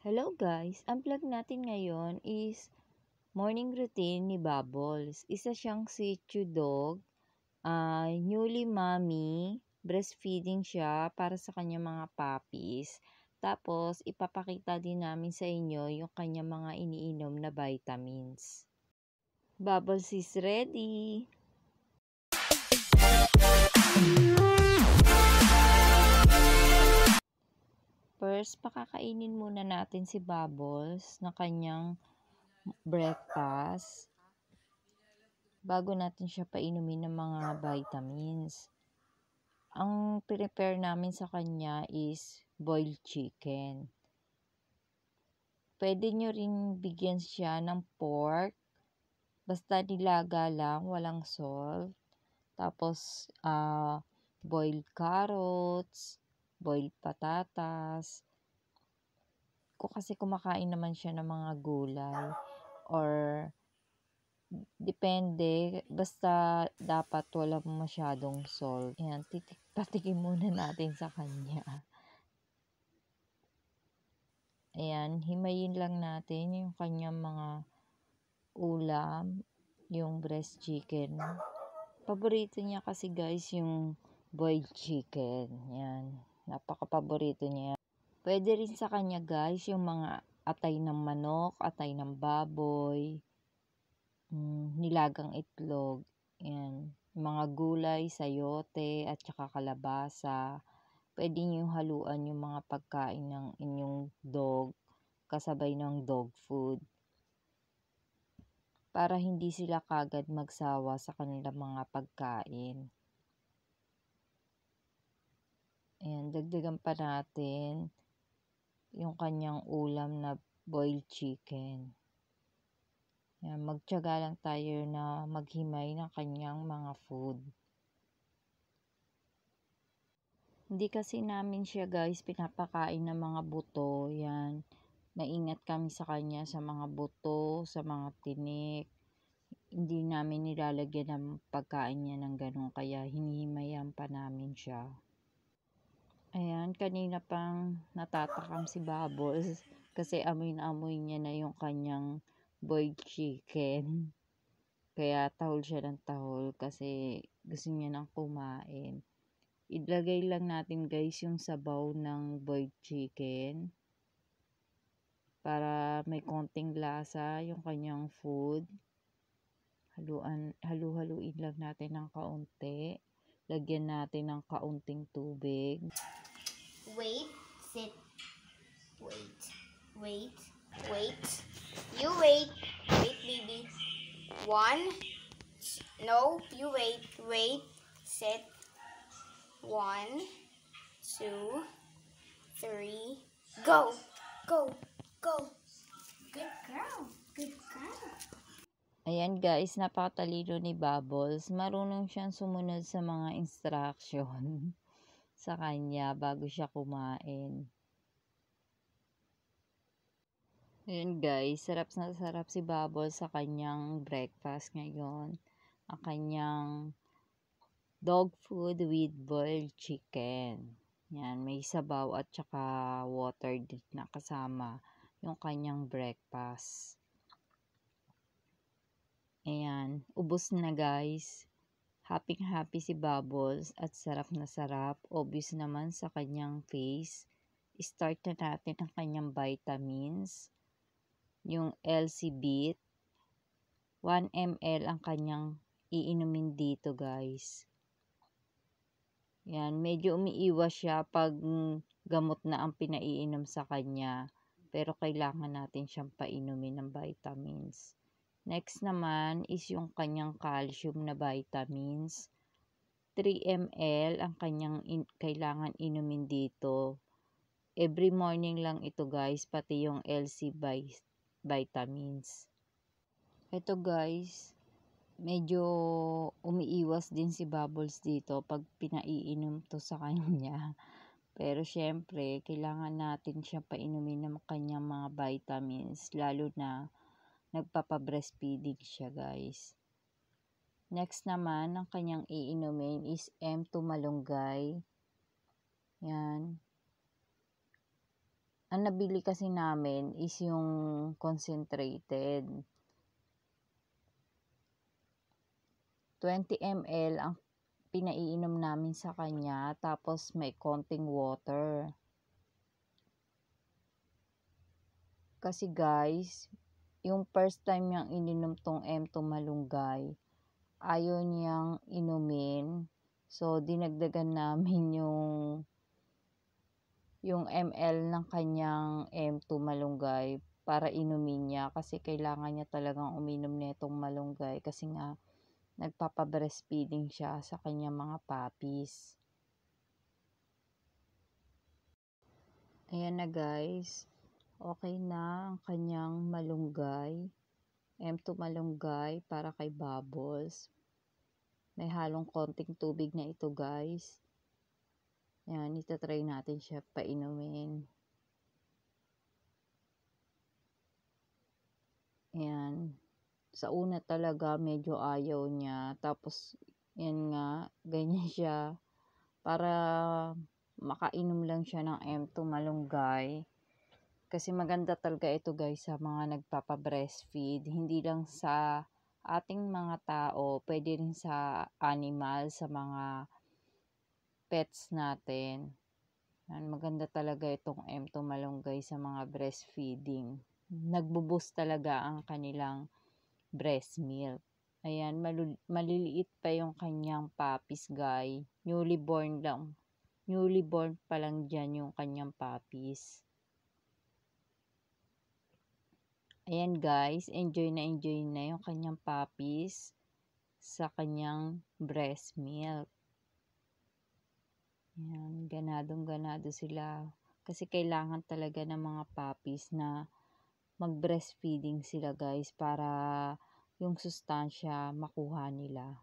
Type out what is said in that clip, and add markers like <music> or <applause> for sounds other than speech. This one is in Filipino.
Hello guys! Ang vlog natin ngayon is morning routine ni Bubbles. Isa siyang situ dog, uh, newly mommy, breastfeeding siya para sa kanyang mga puppies. Tapos, ipapakita din namin sa inyo yung kanyang mga iniinom na vitamins. Bubbles is ready! First, pakakainin muna natin si Bubbles na kanyang breakfast bago natin siya painumin ng mga vitamins. Ang prepare namin sa kanya is boiled chicken. Pwede nyo rin bigyan siya ng pork. Basta nilaga lang, walang salt. Tapos, uh, boiled carrots, boiled patatas. Ko kasi kumakain naman siya ng mga gulay or depende basta dapat wala masyadong salt. Ayun, titik muna natin sa kanya. Ayan, himayin lang natin yung kanyang mga ulam, yung breast chicken. Paborito niya kasi guys yung boiled chicken. Ayan. Napaka-paborito niya. Pwede rin sa kanya guys yung mga atay ng manok, atay ng baboy, mm, nilagang itlog, yan. Mga gulay, sayote, at saka kalabasa. Pwede niyo haluan yung mga pagkain ng inyong dog kasabay ng dog food para hindi sila kagad magsawa sa kanilang mga pagkain. Ayan, dagdagan pa natin yung kanyang ulam na boiled chicken. Ayan, magtyaga lang tayo na maghimay ng kanyang mga food. Hindi kasi namin siya guys pinapakain ng mga buto. Ayan, maingat kami sa kanya sa mga buto, sa mga tinik. Hindi namin nilalagyan ng pagkain niya ng ganun kaya hinihimayan pa namin siya. Ayan, kanina pang natatakam si Bubbles kasi amoy na amoy niya na yung kanyang boiled chicken. Kaya tahol siya ng tahol kasi gusto niya nang kumain. Idlagay lang natin guys yung sabaw ng boiled chicken para may konting lasa yung kanyang food. Haluan, halu-haluin lang natin ng kaunti lagyan natin ng kaunting tubig. Wait, sit. Wait, wait, wait. You wait. Wait, baby. One. No, you wait. Wait, sit. One, two, three. Go, go, go. Good girl. Good girl. Ayan guys, napakatalino ni Bubbles. Marunong siyang sumunod sa mga instruction <laughs> sa kanya bago siya kumain. Ayan guys, sarap na sarap si Bubbles sa kanyang breakfast ngayon. Ang kanyang dog food with boiled chicken. Yan, may sabaw at saka water na kasama yung kanyang breakfast. Ayan, ubos na guys. Happy happy si Bubbles at sarap na sarap. Obvious naman sa kanyang face. Start na natin ang kanyang vitamins. Yung LC-Bit. 1 ml ang kanyang iinumin dito guys. Ayan. medyo umiiwas siya pag gamot na ang pinaiinom sa kanya. Pero kailangan natin siyang painumin ng vitamins. Next naman is yung kanyang calcium na vitamins. 3 ml ang kanyang in, kailangan inumin dito. Every morning lang ito guys, pati yung LC vit vitamins. Ito guys, medyo umiiwas din si Bubbles dito pag pinaiinom to sa <laughs> kanya. Pero syempre, kailangan natin siya painumin ng kanyang mga vitamins, lalo na nagpapa-breastfeeding siya guys. Next naman, ang kanyang iinumin is M2 malunggay. Yan. Ang nabili kasi namin is yung concentrated. 20 ml ang pinaiinom namin sa kanya tapos may konting water. Kasi guys, yung first time niyang ininom tong M2 malunggay, ayaw niyang inumin. So, dinagdagan <laughs> namin yung yung ML ng kanyang M2 malunggay para inumin niya kasi kailangan niya talagang uminom nitong malunggay kasi nga nagpapabreastfeeding siya sa kanyang mga puppies. Ayan na guys okay na ang kanyang malunggay. M2 malunggay para kay bubbles. May halong konting tubig na ito guys. Yan, itatry natin siya painumin. Yan. Sa una talaga medyo ayaw niya. Tapos, yan nga, <laughs> ganyan siya. Para makainom lang siya ng M2 malunggay. Kasi maganda talaga ito guys sa mga nagpapa-breastfeed. Hindi lang sa ating mga tao, pwede rin sa animal, sa mga pets natin. Yan, maganda talaga itong M2 malunggay sa mga breastfeeding. Nagbuboost talaga ang kanilang breast milk. Ayan, maliliit pa yung kanyang puppies, guy. Newly born lang. Newly born pa lang dyan yung kanyang puppies. Ayan guys, enjoy na enjoy na yung kanyang puppies sa kanyang breast milk. Ayan, ganadong ganado sila. Kasi kailangan talaga ng mga puppies na mag-breastfeeding sila guys para yung sustansya makuha nila.